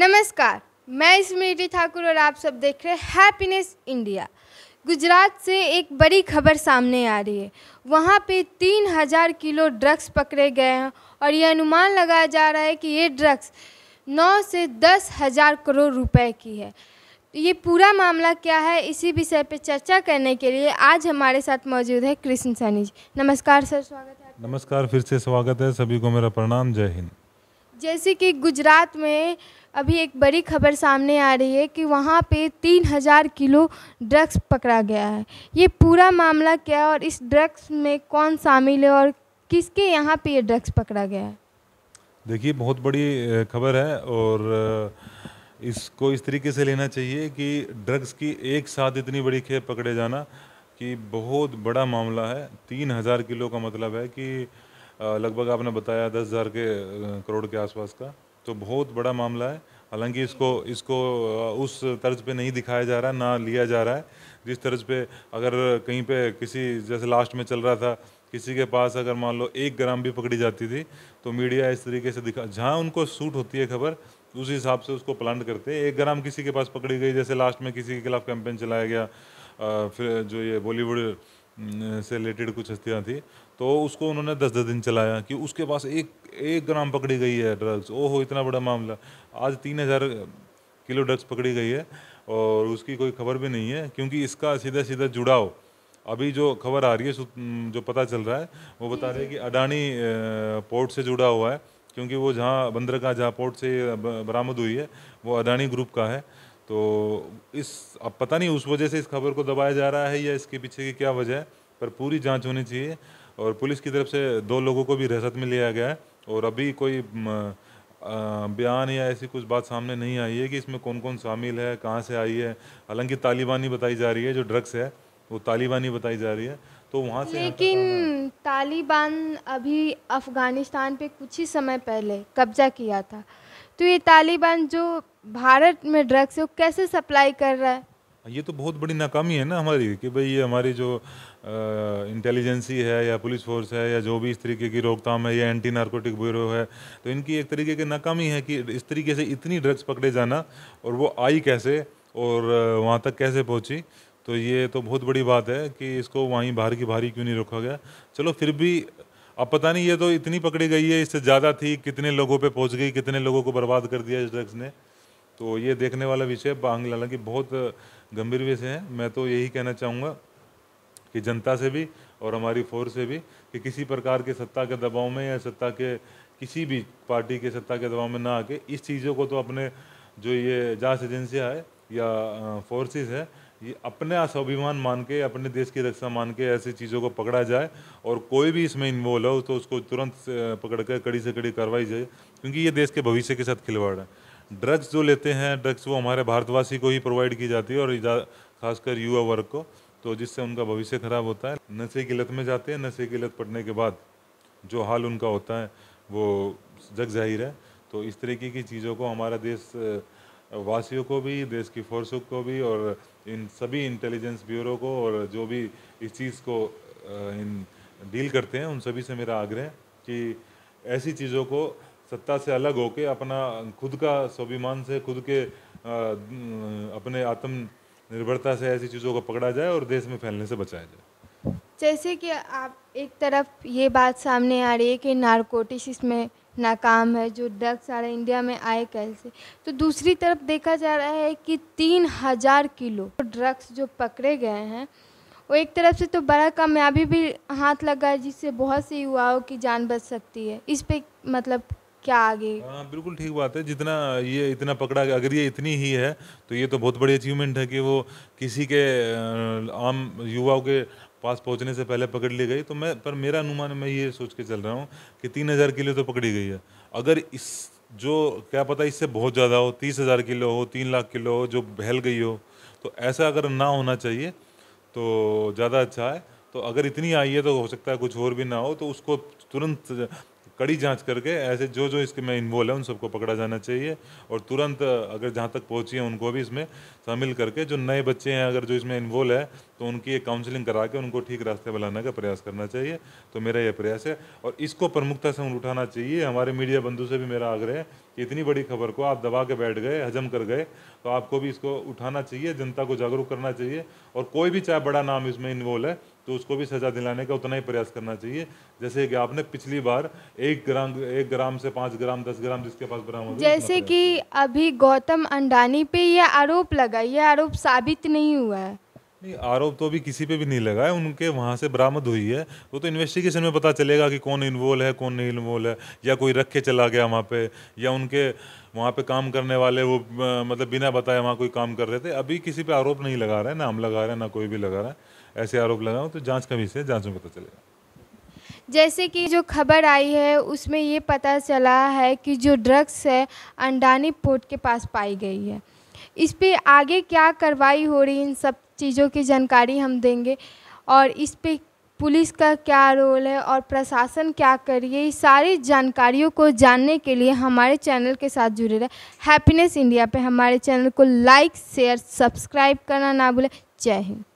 नमस्कार मैं स्मृति ठाकुर और आप सब देख रहे हैं हैप्पीनेस इंडिया गुजरात से एक बड़ी खबर सामने आ रही है वहाँ पे हजार किलो ड्रग्स पकड़े गए हैं और ये अनुमान लगाया जा रहा है कि ये ड्रग्स नौ से दस हज़ार करोड़ रुपए की है ये पूरा मामला क्या है इसी विषय पे चर्चा करने के लिए आज हमारे साथ मौजूद है कृष्ण सैनी जी नमस्कार सर स्वागत है नमस्कार फिर से स्वागत है सभी को मेरा प्रणाम जय हिंद जैसे कि गुजरात में अभी एक बड़ी खबर सामने आ रही है कि वहाँ पे तीन हज़ार किलो ड्रग्स पकड़ा गया है ये पूरा मामला क्या है और इस ड्रग्स में कौन शामिल है और किसके यहाँ पे ये ड्रग्स पकड़ा गया है देखिए बहुत बड़ी खबर है और इसको इस तरीके से लेना चाहिए कि ड्रग्स की एक साथ इतनी बड़ी खेप पकड़े जाना कि बहुत बड़ा मामला है तीन हज़ार किलो का मतलब है कि लगभग आपने बताया दस हज़ार के करोड़ के आसपास का तो बहुत बड़ा मामला है हालांकि इसको इसको उस तर्ज पे नहीं दिखाया जा रहा ना लिया जा रहा है जिस तर्ज पे अगर कहीं पे किसी जैसे लास्ट में चल रहा था किसी के पास अगर मान लो एक ग्राम भी पकड़ी जाती थी तो मीडिया इस तरीके से दिखा जहाँ उनको सूट होती है खबर उस हिसाब से उसको प्लान करते एक ग्राम किसी के पास पकड़ी गई जैसे लास्ट में किसी के खिलाफ कैंपेन चलाया गया फिर जो ये बॉलीवुड से रिलेटेड कुछ हस्तियाँ थी तो उसको उन्होंने दस दस दिन चलाया कि उसके पास एक एक ग्राम पकड़ी गई है ड्रग्स ओहो इतना बड़ा मामला आज तीन हज़ार किलो ड्रग्स पकड़ी गई है और उसकी कोई खबर भी नहीं है क्योंकि इसका सीधा सीधा जुड़ाव अभी जो खबर आ रही है जो पता चल रहा है वो बता रहे हैं कि अडानी पोर्ट से जुड़ा हुआ है क्योंकि वो जहाँ बंदरगाह जहाँ पोर्ट से बरामद हुई है वो अडानी ग्रुप का है तो इस अब पता नहीं उस वजह से इस खबर को दबाया जा रहा है या इसके पीछे की क्या वजह है पर पूरी जांच होनी चाहिए और पुलिस की तरफ से दो लोगों को भी हिरासत में लिया गया है और अभी कोई बयान या ऐसी कुछ बात सामने नहीं आई है कि इसमें कौन कौन शामिल है कहाँ से आई है हालांकि तालिबानी बताई जा रही है जो ड्रग्स है वो तालिबानी बताई जा रही है तो वहाँ से लेकिन तालिबान अभी अफ़गानिस्तान पे कुछ ही समय पहले कब्जा किया था तो ये तालिबान जो भारत में ड्रग्स है वो कैसे सप्लाई कर रहा है ये तो बहुत बड़ी नाकामी है ना हमारी कि भाई ये हमारी जो इंटेलिजेंसी है या पुलिस फोर्स है या जो भी इस तरीके की रोकथाम है या एंटी नारकोटिक ब्यूरो है तो इनकी एक तरीके की नाकामी है कि इस तरीके से इतनी ड्रग्स पकड़े जाना और वो आई कैसे और वहाँ तक कैसे पहुँची तो ये तो बहुत बड़ी बात है कि इसको वहीं बाहर की भारी क्यों नहीं रोका गया चलो फिर भी अब पता नहीं ये तो इतनी पकड़ी गई है इससे ज़्यादा थी कितने लोगों पे पहुंच गई कितने लोगों को बर्बाद कर दिया इस ड्रग्स ने तो ये देखने वाला विषय बांग्ला की बहुत गंभीर विषय है मैं तो यही कहना चाहूँगा कि जनता से भी और हमारी फोर्स से भी कि किसी प्रकार के सत्ता के दबाव में या सत्ता के किसी भी पार्टी के सत्ता के दबाव में ना आके इस चीज़ों को तो अपने जो ये जांच एजेंसियाँ है या फोर्सेस है ये अपने स्वाभिमान मान के अपने देश की रक्षा मान के ऐसी चीज़ों को पकड़ा जाए और कोई भी इसमें इन्वॉल्व हो तो उसको तुरंत पकड़ कर कड़ी से कड़ी कार्रवाई जाए क्योंकि ये देश के भविष्य के साथ खिलवाड़ है ड्रग्स जो लेते हैं ड्रग्स वो हमारे भारतवासी को ही प्रोवाइड की जाती है और खासकर युवा वर्ग को तो जिससे उनका भविष्य खराब होता है नशे की लत में जाते हैं नशे की लत पड़ने के बाद जो हाल उनका होता है वो जग जाहिर है तो इस तरीके की चीज़ों को हमारा देश वासियों को भी देश की फोर्सों को भी और इन सभी इंटेलिजेंस ब्यूरो को और जो भी इस चीज़ को इन डील करते हैं उन सभी से मेरा आग्रह है कि ऐसी चीज़ों को सत्ता से अलग होके अपना खुद का स्वाभिमान से खुद के अपने आत्म निर्भरता से ऐसी चीज़ों को पकड़ा जाए और देश में फैलने से बचाया जाए जैसे कि आप एक तरफ ये बात सामने आ रही है कि नारकोटिक्स इसमें नाकाम है जो आ रहे इंडिया में आए कैसे तो दूसरी तरफ देखा जा रहा है कि तीन हज़ार किलो ड्रग्स जो पकड़े गए हैं वो एक तरफ से तो बड़ा कामयाबी भी हाथ लगा है जिससे बहुत से युवाओं की जान बच सकती है इस पर मतलब क्या आगे हाँ बिल्कुल ठीक बात है जितना ये इतना पकड़ा गया अगर ये इतनी ही है तो ये तो बहुत बड़ी अचीवमेंट है कि वो किसी के आम युवाओं के पास पहुंचने से पहले पकड़ ली गई तो मैं पर मेरा अनुमान मैं ये सोच के चल रहा हूँ कि तीन हज़ार किलो तो पकड़ी गई है अगर इस जो क्या पता इससे बहुत ज़्यादा हो तीस हज़ार किलो हो तीन लाख किलो हो जो बहल गई हो तो ऐसा अगर ना होना चाहिए तो ज़्यादा अच्छा है तो अगर इतनी आई है तो हो सकता है कुछ और भी ना हो तो उसको तुरंत कड़ी जांच करके ऐसे जो जो इसके में इन्वॉल्व है उन सबको पकड़ा जाना चाहिए और तुरंत अगर जहाँ तक पहुँची है उनको भी इसमें शामिल करके जो नए बच्चे हैं अगर जो इसमें इन्वॉल्व है तो उनकी एक काउंसलिंग करा के उनको ठीक रास्ते पर लाने का प्रयास करना चाहिए तो मेरा यह प्रयास है और इसको प्रमुखता से उठाना चाहिए हमारे मीडिया बंधु से भी मेरा आग्रह है कि इतनी बड़ी खबर को आप दबा के बैठ गए हजम कर गए तो आपको भी इसको उठाना चाहिए जनता को जागरूक करना चाहिए और कोई भी चाहे बड़ा नाम इसमें इन्वॉल्व है तो उसको भी सजा दिलाने का उतना ही प्रयास करना चाहिए जैसे कि आपने पिछली बार एक ग्राम एक ग्राम से पाँच ग्राम दस ग्राम जिसके पास बरामद जैसे कि अभी गौतम अंडानी पे यह आरोप लगा यह आरोप साबित नहीं हुआ है नहीं आरोप तो अभी किसी पे भी नहीं लगा है उनके वहाँ से बरामद हुई है वो तो इन्वेस्टिगेशन में पता चलेगा कि कौन इन्वॉल्व है कौन नहीं इन्वॉल्व है या कोई रख के चला गया वहाँ पे या उनके वहाँ पे काम करने वाले वो मतलब बिना बताए वहाँ कोई काम कर रहे थे अभी किसी पे आरोप नहीं लगा रहे हैं ना हम लगा रहे हैं ना कोई भी लगा रहा है ऐसे आरोप लगाओ तो जाँच का से जाँच में पता चलेगा जैसे कि जो खबर आई है उसमें ये पता चला है कि जो ड्रग्स है अंडानी पोर्ट के पास पाई गई है इस पर आगे क्या कार्रवाई हो रही इन सब चीज़ों की जानकारी हम देंगे और इस पे पुलिस का क्या रोल है और प्रशासन क्या करिए सारी जानकारियों को जानने के लिए हमारे चैनल के साथ जुड़े रहे हैप्पीनेस इंडिया पे हमारे चैनल को लाइक शेयर सब्सक्राइब करना ना भूलें जय हिंद